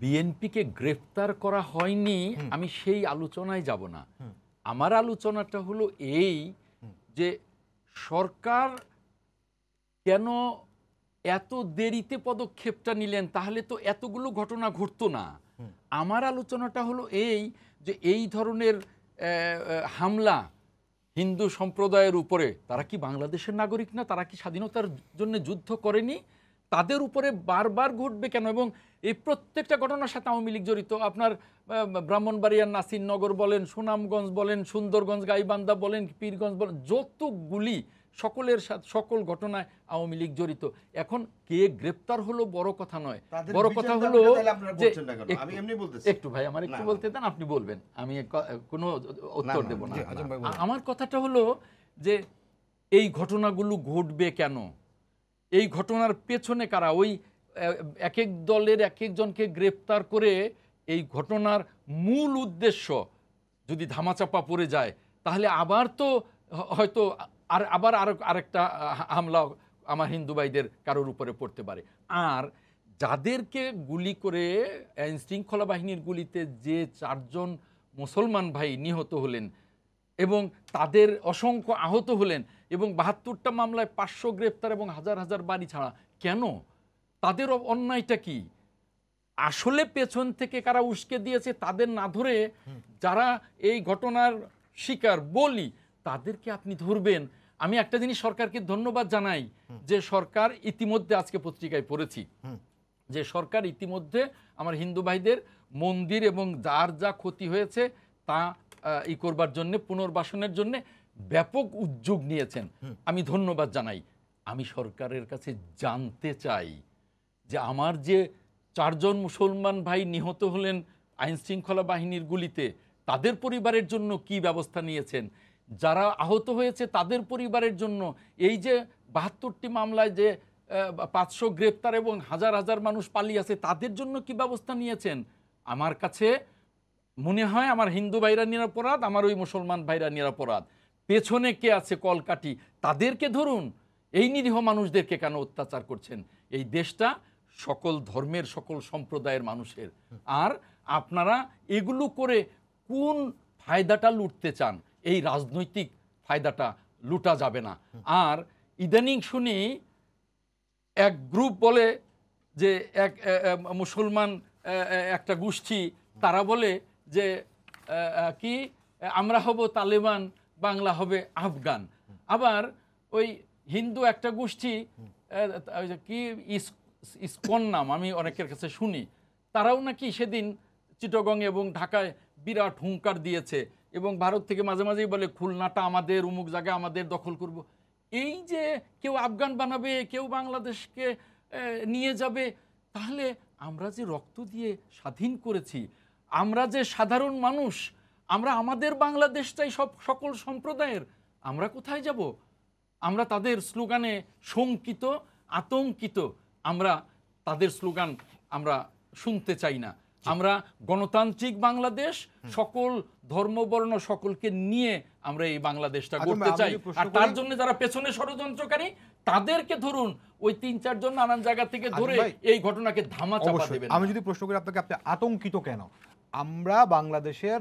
বিএনপিকে গ্রেফতার করা হয়নি আমি সেই আলোচনায় যাব না আমার আলোচনাটা হলো এই যে সরকার কেন এত দেরিতে পদক্ষেপটা নিলেন তাহলে তো এতগুলো ঘটনা ঘটতো না আমার আলোচনাটা হলো এই যে এই ধরনের হামলা হিন্দু সম্প্রদায়ের উপরে তারা কি বাংলাদেশের নাগরিক না তারা কি স্বাধীনতার জন্য যুদ্ধ করেনি তাদের উপরে বারবার ঘটবে কেন এবং এই প্রত্যেকটা ঘটনার সাথে আওয়ামী লীগ জড়িত আপনার ব্রাহ্মণবাড়িয়ার নাসিরনগর বলেন সুনামগঞ্জ বলেন সুন্দরগঞ্জ গাইবান্ধা বলেন পীরগঞ্জ বলেন যতগুলি সকলের সাথে সকল ঘটনায় আওয়ামী লীগ জড়িত এখন কে গ্রেপ্তার হলো বড় কথা নয় বড় কথা হলো একটু ভাই আমার একটু বলতে দেন আপনি বলবেন আমি কোনো উত্তর দেব না আমার কথাটা হলো যে এই ঘটনাগুলো ঘটবে কেন এই ঘটনার পেছনে কারা ওই এক এক দলের এক একজনকে গ্রেপ্তার করে এই ঘটনার মূল উদ্দেশ্য যদি ধামাচাপা পড়ে যায় তাহলে আবার তো হয়তো আর আবার আর আরেকটা হামলা আমার হিন্দু ভাইদের কারোর উপরে পড়তে পারে আর যাদেরকে গুলি করে আইনশৃঙ্খলা বাহিনীর গুলিতে যে চারজন মুসলমান ভাই নিহত হলেন এবং তাদের অসংখ্য আহত হলেন এবং বাহাত্তরটা মামলায় পাঁচশো গ্রেপ্তার এবং হাজার হাজার বাড়ি ছাড়া কেন তাদের অন্যায়টা কি আসলে পেছন থেকে কারা উস্কে দিয়েছে তাদের না ধরে যারা এই ঘটনার শিকার বলি তাদেরকে আপনি ধরবেন আমি একটা জিনিস সরকারকে ধন্যবাদ জানাই যে সরকার ইতিমধ্যে আজকে পত্রিকায় পড়েছি যে সরকার ইতিমধ্যে আমার হিন্দু ভাইদের মন্দির এবং যার যা ক্ষতি হয়েছে তা ই করবার জন্য পুনর্বাসনের জন্য ব্যাপক উদ্যোগ নিয়েছেন আমি ধন্যবাদ জানাই আমি সরকারের কাছে জানতে চাই যে আমার যে চারজন মুসলমান ভাই নিহত হলেন আইন শৃঙ্খলা বাহিনীর গুলিতে তাদের পরিবারের জন্য কি ব্যবস্থা নিয়েছেন যারা আহত হয়েছে তাদের পরিবারের জন্য এই যে বাহাত্তরটি মামলায় যে পাঁচশো গ্রেপ্তার এবং হাজার হাজার মানুষ পালিয়ে আছে তাদের জন্য কি ব্যবস্থা নিয়েছেন আমার কাছে মনে হয় আমার হিন্দু ভাইরা নিরাপরাধ আমার ওই মুসলমান ভাইরা নিরাপরাধ পেছনে কে আছে কলকাটি তাদেরকে ধরুন এই নিরীহ মানুষদেরকে কেন অত্যাচার করছেন এই দেশটা সকল ধর্মের সকল সম্প্রদায়ের মানুষের আর আপনারা এগুলো করে কোন ফায়দাটা লুটতে চান এই রাজনৈতিক ফায়দাটা লুটা যাবে না আর ইদানিং শুনি এক গ্রুপ বলে যে এক মুসলমান একটা গোষ্ঠী তারা বলে যে কি আমরা হব তালেবান বাংলা হবে আফগান আবার ওই হিন্দু একটা গোষ্ঠী কি ইস্কন নাম আমি অনেকের কাছে শুনি তারাও নাকি সেদিন চিটগং এবং ঢাকায় বিরাট হুঙ্কার দিয়েছে এবং ভারত থেকে মাঝে মাঝেই বলে খুলনাটা আমাদের উমুক জায়গা আমাদের দখল করব। এই যে কেউ আফগান বানাবে কেউ বাংলাদেশকে নিয়ে যাবে তাহলে আমরা যে রক্ত দিয়ে স্বাধীন করেছি আমরা যে সাধারণ মানুষ আমরা আমাদের বাংলাদেশটাই সব সকল সম্প্রদায়ের আমরা কোথায় যাব আমরা তাদের স্লোগানে শঙ্কিত আতঙ্কিত আমরা তাদের স্লোগান আমরা শুনতে চাই না আমরা গণতান্ত্রিক বাংলাদেশ সকল ধর্মবর্ণ সকলকে নিয়ে আমরা এই বাংলাদেশটা করতে আচ্ছা, চাই আর তার জন্য যারা পেছনে ষড়যন্ত্রকারী তাদেরকে ধরুন ওই তিন চারজন নানান জায়গা থেকে আচ্ছা ধরে এই ঘটনাকে ধামা চাপা দেবেন আমি যদি প্রশ্ন করি আপনাকে আপনি আতঙ্কিত কেন আমরা বাংলাদেশের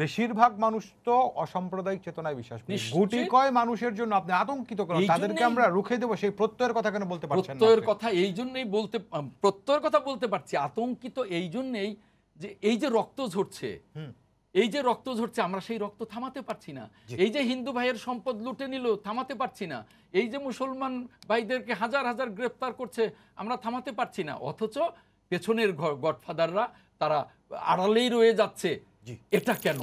বেশিরভাগ মানুষ তো অসাম্প্রদায়িক চেতনায় বিশ্বাস করি গুটি কয় মানুষের জন্য আপনি আতঙ্কিত করেন তাদেরকে আমরা রুখে দেব সেই প্রত্যয়ের কথা কেন বলতে পারছেন প্রত্যয়ের কথা এই জন্যই বলতে প্রত্যয়ের কথা বলতে পারছি আতঙ্কিত এই জন্যই যে এই যে রক্ত ঝরছে এই যে রক্ত ঝরছে আমরা সেই রক্ত থামাতে পারছি না এই যে হিন্দু ভাইয়ের সম্পদ লুটে নিল থামাতে পারছি না এই যে মুসলমান ভাইদেরকে হাজার হাজার গ্রেপ্তার করছে আমরা থামাতে পারছি না অথচ পেছনের গডফাদাররা তারা আড়ালেই রয়ে যাচ্ছে এটা কেন